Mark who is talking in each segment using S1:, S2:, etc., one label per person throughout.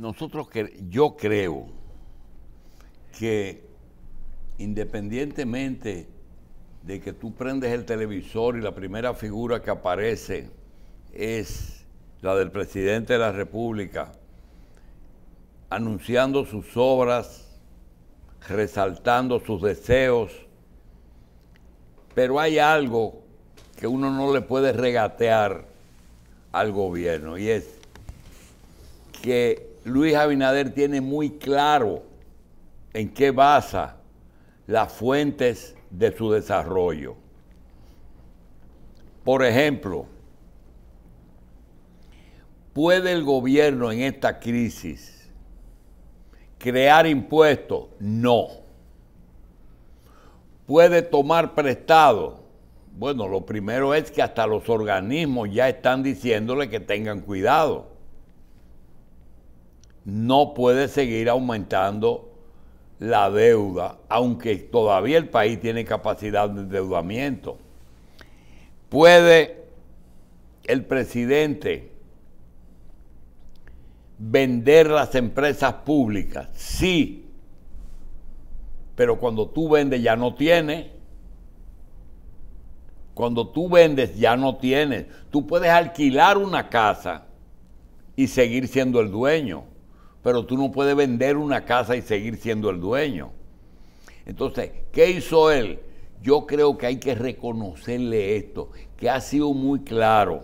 S1: nosotros que yo creo que independientemente de que tú prendes el televisor y la primera figura que aparece es la del presidente de la República, anunciando sus obras, resaltando sus deseos, pero hay algo que uno no le puede regatear al gobierno y es que Luis Abinader tiene muy claro en qué basa las fuentes de su desarrollo. Por ejemplo, ¿puede el gobierno en esta crisis crear impuestos? No. ¿Puede tomar prestado? Bueno, lo primero es que hasta los organismos ya están diciéndole que tengan cuidado no puede seguir aumentando la deuda, aunque todavía el país tiene capacidad de endeudamiento. Puede el presidente vender las empresas públicas, sí, pero cuando tú vendes ya no tienes. Cuando tú vendes ya no tienes. Tú puedes alquilar una casa y seguir siendo el dueño pero tú no puedes vender una casa y seguir siendo el dueño. Entonces, ¿qué hizo él? Yo creo que hay que reconocerle esto, que ha sido muy claro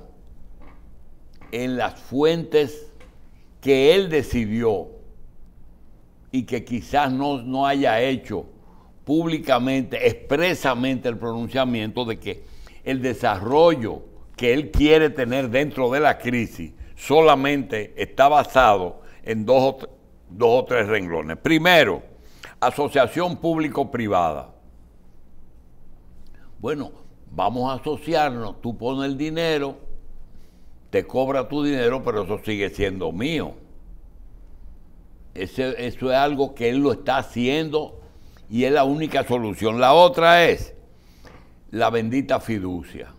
S1: en las fuentes que él decidió y que quizás no, no haya hecho públicamente, expresamente el pronunciamiento de que el desarrollo que él quiere tener dentro de la crisis solamente está basado en dos o, tres renglones. Primero, asociación público-privada. Bueno, vamos a asociarnos, tú pones el dinero, te cobra tu dinero, pero eso sigue siendo mío. eso es algo que él lo está haciendo y es la única solución. La otra es la bendita fiducia.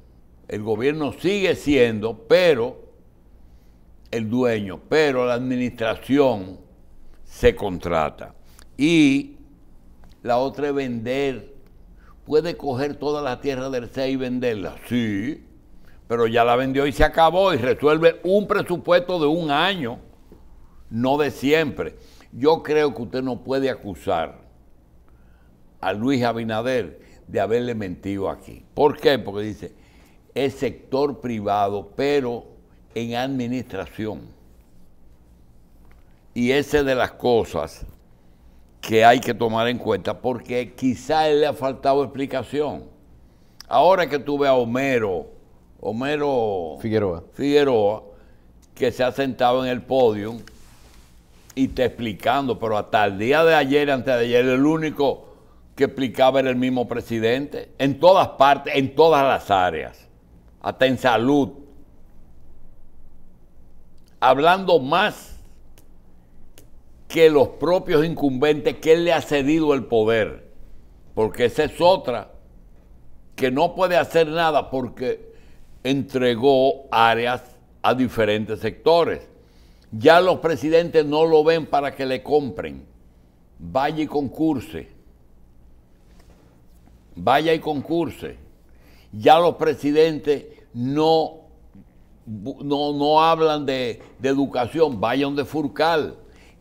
S1: El gobierno sigue siendo, pero el dueño, pero la administración se contrata. Y la otra es vender. Puede coger toda la tierra del CEI y venderla, sí, pero ya la vendió y se acabó y resuelve un presupuesto de un año, no de siempre. Yo creo que usted no puede acusar a Luis Abinader de haberle mentido aquí. ¿Por qué? Porque dice, es sector privado, pero en administración. Y esa es de las cosas que hay que tomar en cuenta porque quizá le ha faltado explicación. Ahora que tuve a Homero, Homero Figueroa. Figueroa, que se ha sentado en el podio y te explicando, pero hasta el día de ayer, antes de ayer, el único que explicaba era el mismo presidente, en todas partes, en todas las áreas, hasta en salud hablando más que los propios incumbentes que él le ha cedido el poder, porque esa es otra, que no puede hacer nada porque entregó áreas a diferentes sectores. Ya los presidentes no lo ven para que le compren. Vaya y concurse. Vaya y concurse. Ya los presidentes no no, no hablan de, educación, vayan de Furcal.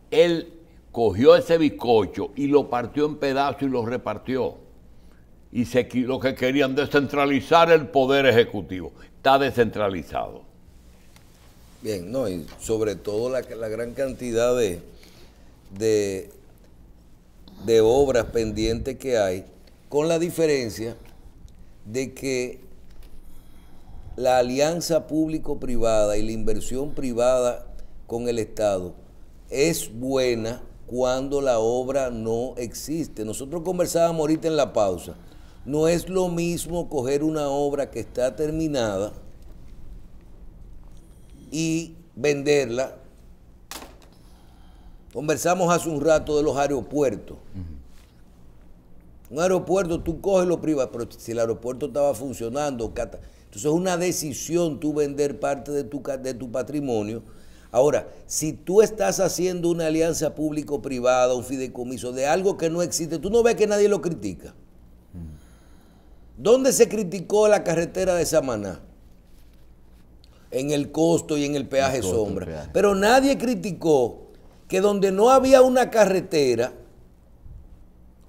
S1: Él cogió ese bizcocho y lo partió en pedazos y lo repartió. Y se, lo que querían descentralizar el poder ejecutivo. Está
S2: descentralizado. Bien, no, y sobre todo la, gran cantidad de, de obras pendientes que hay, con la diferencia de que la alianza público-privada y la inversión privada con el Estado es buena cuando la obra no existe. Nosotros conversábamos ahorita en la pausa. No es lo mismo coger una obra que está terminada y venderla. Conversamos hace un rato de los aeropuertos. Un aeropuerto, tú coges lo privado, pero si el aeropuerto estaba funcionando, entonces es una decisión tú vender parte de tu, de tu patrimonio. Ahora, si tú estás haciendo una alianza público-privada, un fideicomiso de algo que no existe, tú no ves que nadie lo critica. ¿Dónde se criticó la carretera de Samaná? En el costo y en el peaje sombra. Pero nadie criticó que donde no había una carretera,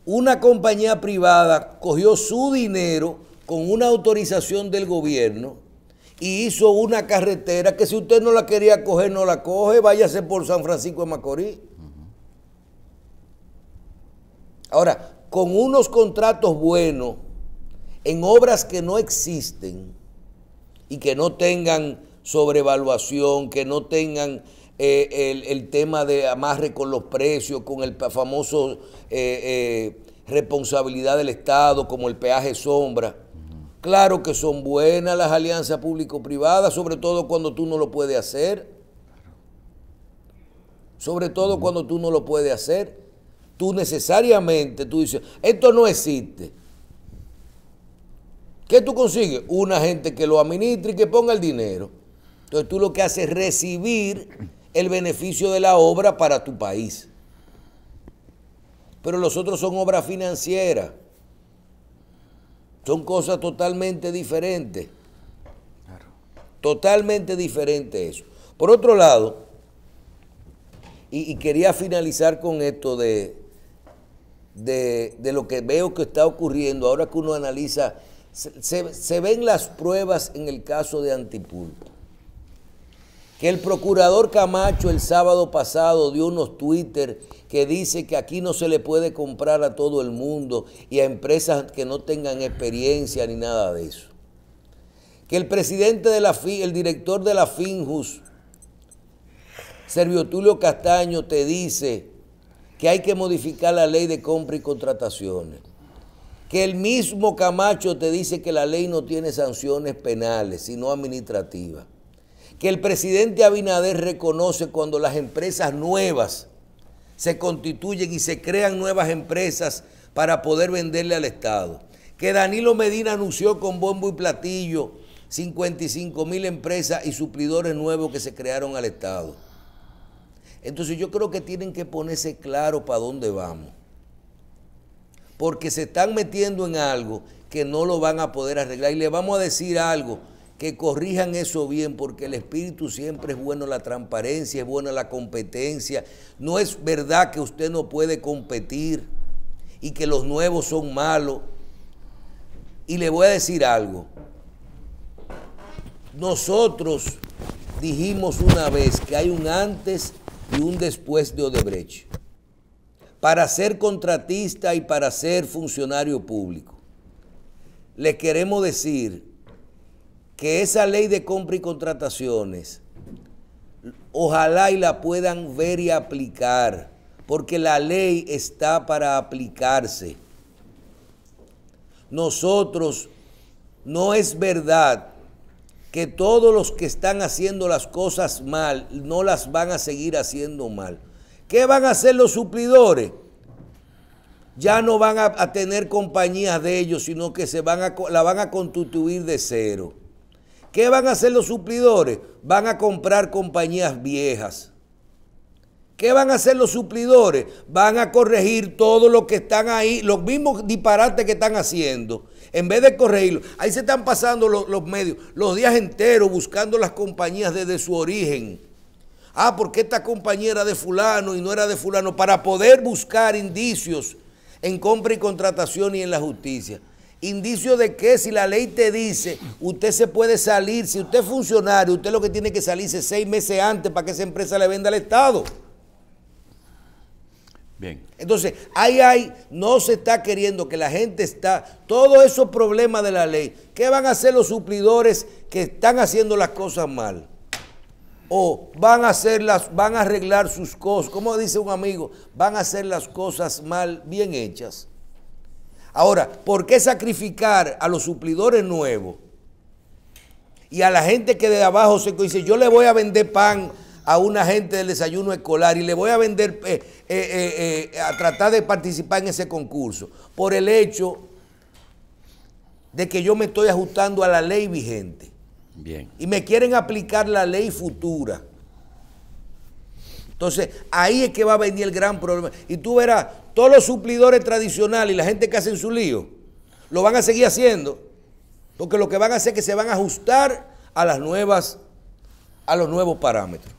S2: una compañía privada cogió su dinero con una autorización del gobierno y hizo una carretera que si usted no la quería coger, no la coge, váyase por San Francisco de Macorís. Ahora, con unos contratos buenos, en obras que no existen y que no tengan sobrevaluación, que no tengan eh, el, tema de amarre con los precios, con el famoso eh, eh, responsabilidad del Estado, como el peaje sombra Claro que son buenas las alianzas público-privadas, sobre todo cuando tú no lo puedes hacer. Sobre todo cuando tú no lo puedes hacer. Tú necesariamente, tú dices, esto no existe. ¿Qué tú consigues? Una gente que lo administre y que ponga el dinero. Entonces tú lo que haces es recibir el beneficio de la obra para tu país. Pero los otros son obras financieras. Son cosas totalmente diferentes. Totalmente diferente eso. Por otro lado, y, quería finalizar con esto de, de, lo que veo que está ocurriendo ahora que uno analiza, se, ven las pruebas en el caso de Antipulpo que el procurador Camacho el sábado pasado dio unos Twitter que dice que aquí no se le puede comprar a todo el mundo y a empresas que no tengan experiencia ni nada de eso. Que el presidente de la el director de la Finjus, Servio Tulio Castaño, te dice que hay que modificar la ley de compra y contrataciones. Que el mismo Camacho te dice que la ley no tiene sanciones penales, sino administrativas que el presidente Abinader reconoce cuando las empresas nuevas se constituyen y se crean nuevas empresas para poder venderle al Estado. Que Danilo Medina anunció con bombo y platillo 55 mil empresas y suplidores nuevos que se crearon al Estado. Entonces yo creo que tienen que ponerse claro para dónde vamos. Porque se están metiendo en algo que no lo van a poder arreglar. Y le vamos a decir algo que corrijan eso bien, porque el espíritu siempre es bueno la transparencia, es buena la competencia. No es verdad que usted no puede competir y que los nuevos son malos. Y le voy a decir algo. Nosotros dijimos una vez que hay un antes y un después de Odebrecht. Para ser contratista y para ser funcionario público. Le queremos decir que esa ley de compra y contrataciones, ojalá y la puedan ver y aplicar, porque la ley está para aplicarse. Nosotros, no es verdad que todos los que están haciendo las cosas mal no las van a seguir haciendo mal. ¿Qué van a hacer los suplidores? Ya no van a, tener compañías de ellos, sino que se van a, la van a constituir de cero. ¿Qué van a hacer los suplidores? Van a comprar compañías viejas. ¿Qué van a hacer los suplidores? Van a corregir todo lo que están ahí, los mismos disparates que están haciendo. En vez de corregirlo, ahí se están pasando los, medios, los días enteros buscando las compañías desde su origen. Ah, porque esta compañía era de fulano y no era de fulano, para poder buscar indicios en compra y contratación y en la justicia indicio de que si la ley te dice, usted se puede salir, si usted es funcionario, usted lo que tiene que salirse seis meses antes para que esa empresa le venda al Estado. Bien. Entonces, ahí hay, no se está queriendo que la gente está, todos esos problemas de la ley, ¿qué van a hacer los suplidores que están haciendo las cosas mal? O van a hacerlas van a arreglar sus cosas, como dice un amigo, van a hacer las cosas mal, bien hechas. Ahora, ¿por qué sacrificar a los suplidores nuevos? Y a la gente que de abajo se dice, yo le voy a vender pan a una gente del desayuno escolar y le voy a vender, eh, eh, eh, a tratar de participar en ese concurso, por el hecho de que yo me estoy ajustando a la ley vigente. Bien. Y me quieren aplicar la ley futura. Entonces, ahí es que va a venir el gran problema. Y tú verás, todos los suplidores tradicionales y la gente que en su lío, lo van a seguir haciendo, porque lo que van a hacer es que se van a ajustar a las nuevas, a los nuevos parámetros.